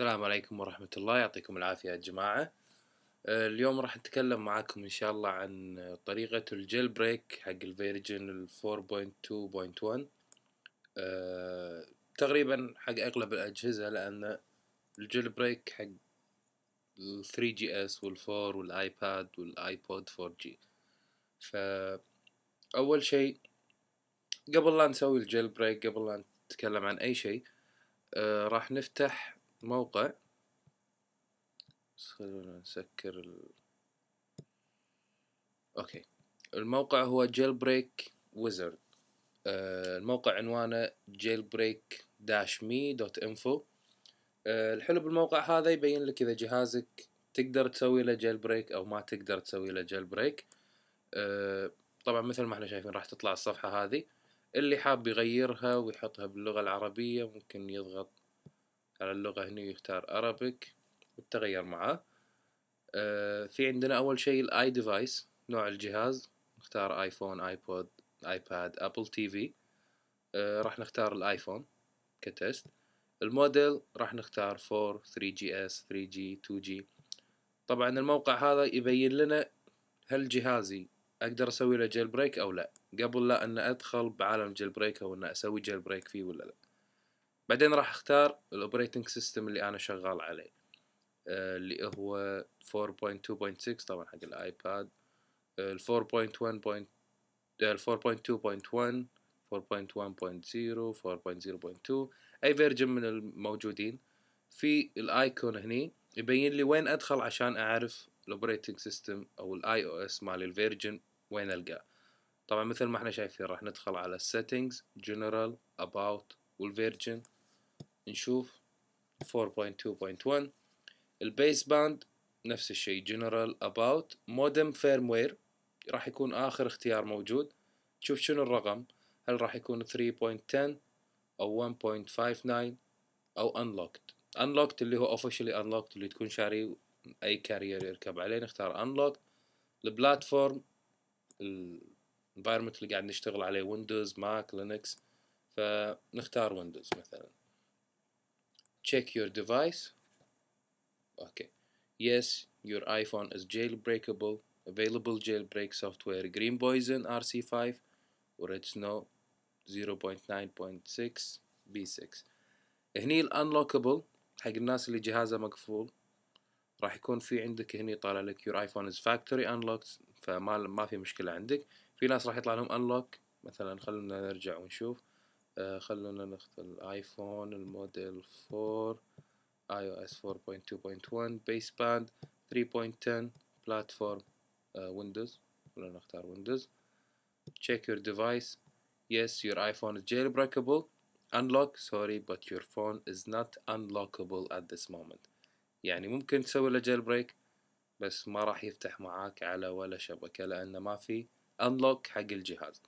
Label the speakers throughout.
Speaker 1: السلام عليكم ورحمة الله يعطيكم العافية يا جماعة آه، اليوم راح نتكلم معاكم إن شاء الله عن طريقة الجيل بريك حق الفيرجن 4.2.1 آه، تقريبا حق أغلب الأجهزة لأن الجيل بريك حق ال 3 جي اس والفور والآيباد والآيبود 4 جي فأول شيء قبل لا نسوي الجيل بريك قبل لا نتكلم عن أي شيء أه راح نفتح موقع بس خلونا نسكر ال... اوكي الموقع هو jailbreak wizard آه الموقع عنوانه jailbreak-me.info آه الحلو بالموقع هذا يبين لك اذا جهازك تقدر تسوي له جيل بريك او ما تقدر تسوي له جيل بريك آه طبعا مثل ما احنا شايفين راح تطلع الصفحة هذه اللي حاب يغيرها ويحطها باللغة العربية ممكن يضغط على اللغة هنا يختار Arabic وتغير معاه آه في عندنا أول شيء الآي ديفايس نوع الجهاز نختار آيفون آيبود آيباد أبل تي في راح نختار الآيفون كتست الموديل راح نختار 4 3 جي اس 3 جي 2 جي طبعا الموقع هذا يبين لنا هل جهازي اقدر اسوي له جيل بريك او لا قبل لا ان ادخل بعالم جيل بريك او ان اسوي جيل بريك فيه ولا لا بعدين راح اختار الاوبريتنج سيستم اللي انا شغال عليه آه، اللي هو 4.2.6 طبعا حق الايباد ال 4.1. آه، ال 4.2.1 4.1.0 4.0.2 اي فيرجن من الموجودين في الايكون هني يبين لي وين ادخل عشان اعرف الاوبريتنج سيستم او الاي او اس مال الفيرجن وين القاه طبعا مثل ما احنا شايفين راح ندخل على settings general about والفيرجن نشوف 4.2.1 البيس باند نفس الشيء جنرال اباوت مودم فيرموير راح يكون اخر اختيار موجود تشوف شنو الرقم هل راح يكون 3.10 او 1.59 او unlocked unlocked اللي هو officially unlocked اللي تكون شاري اي كارير يركب عليه نختار unlocked البلاتفورم الانفايرمنت اللي قاعد نشتغل عليه ويندوز ماك لينكس فنختار ويندوز مثلا check your device okay yes your iphone is jailbreakable available jailbreak software green poison rc5 or it's no 0.9.6 b6 هني unlockable حق الناس اللي جهازها مقفول راح يكون في عندك هني طالع لك your iphone is factory unlocked فما ما في مشكله عندك في ناس راح يطلع لهم unlock مثلا خلونا نرجع ونشوف آه، آه، خلونا نختار الايفون الموديل 4 اي او اس 4.2.1 بيس باند 3.10 بلاتفورم ويندوز خلونا نختار ويندوز check your device yes your iPhone is jailbreakable unlock sorry but your phone is not unlockable at this moment يعني ممكن تسوي له جيل بريك بس ما راح يفتح معاك على ولا شبكة لأنه ما في unlock حق الجهاز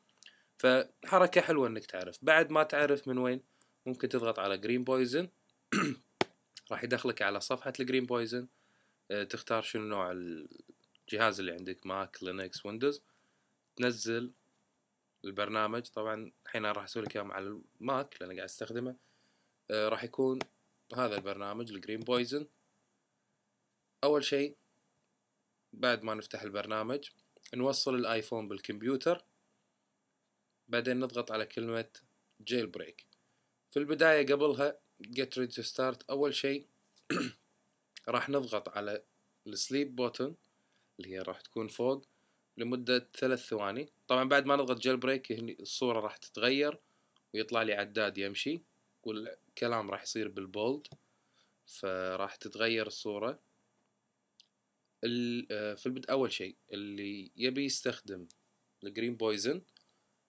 Speaker 1: فحركه حلوه انك تعرف بعد ما تعرف من وين ممكن تضغط على جرين بويزن راح يدخلك على صفحه الجرين بويزن آه، تختار شنو نوع الجهاز اللي عندك ماك لينكس ويندوز تنزل البرنامج طبعا الحين راح اسوي لك على الماك لان قاعد استخدمه آه، راح يكون هذا البرنامج الجرين بويزن اول شيء بعد ما نفتح البرنامج نوصل الايفون بالكمبيوتر بعدين نضغط على كلمة جيل بريك في البداية قبلها get ready to start أول شيء راح نضغط على السليب بوتن اللي هي راح تكون فوق لمدة ثلاث ثواني طبعا بعد ما نضغط جيل بريك الصورة راح تتغير ويطلع لي عداد يمشي والكلام راح يصير بالبولد فراح تتغير الصورة آه، في البدء أول شيء اللي يبي يستخدم الجرين بويزن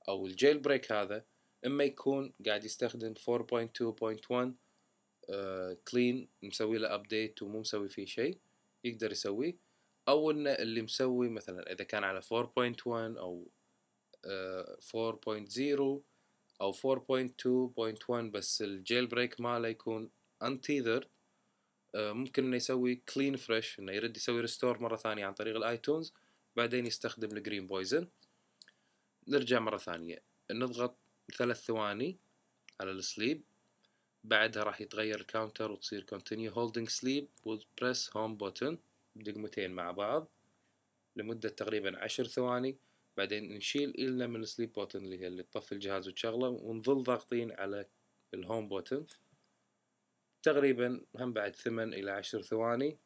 Speaker 1: او الجيل بريك هذا اما يكون قاعد يستخدم 4.2.1 كلين آه، مسوي له ابديت ومو مسوي فيه شيء يقدر يسويه او انه اللي مسوي مثلا اذا كان على 4.1 او آه، uh, 4.0 او 4.2.1 بس الجيل بريك ماله يكون انتيذر آه، ممكن انه يسوي كلين فريش انه يرد يسوي ريستور مره ثانيه عن طريق الايتونز بعدين يستخدم الجرين بويزن نرجع مرة ثانية نضغط ثلاث ثواني على السليب بعدها راح يتغير الكاونتر وتصير continue holding sleep وبريس هوم بوتن دقمتين مع بعض لمدة تقريبا عشر ثواني بعدين نشيل إلنا من السليب بوتن اللي هي اللي تطفي الجهاز وتشغله ونظل ضاغطين على الهوم بوتن تقريبا هم بعد ثمن إلى عشر ثواني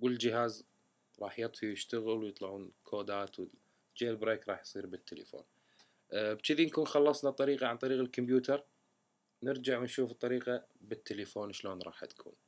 Speaker 1: والجهاز راح يطفي ويشتغل ويطلعون كودات جيل بريك راح يصير بالتليفون أه، بكذي نكون خلصنا الطريقة عن طريق الكمبيوتر نرجع ونشوف الطريقة بالتليفون شلون راح تكون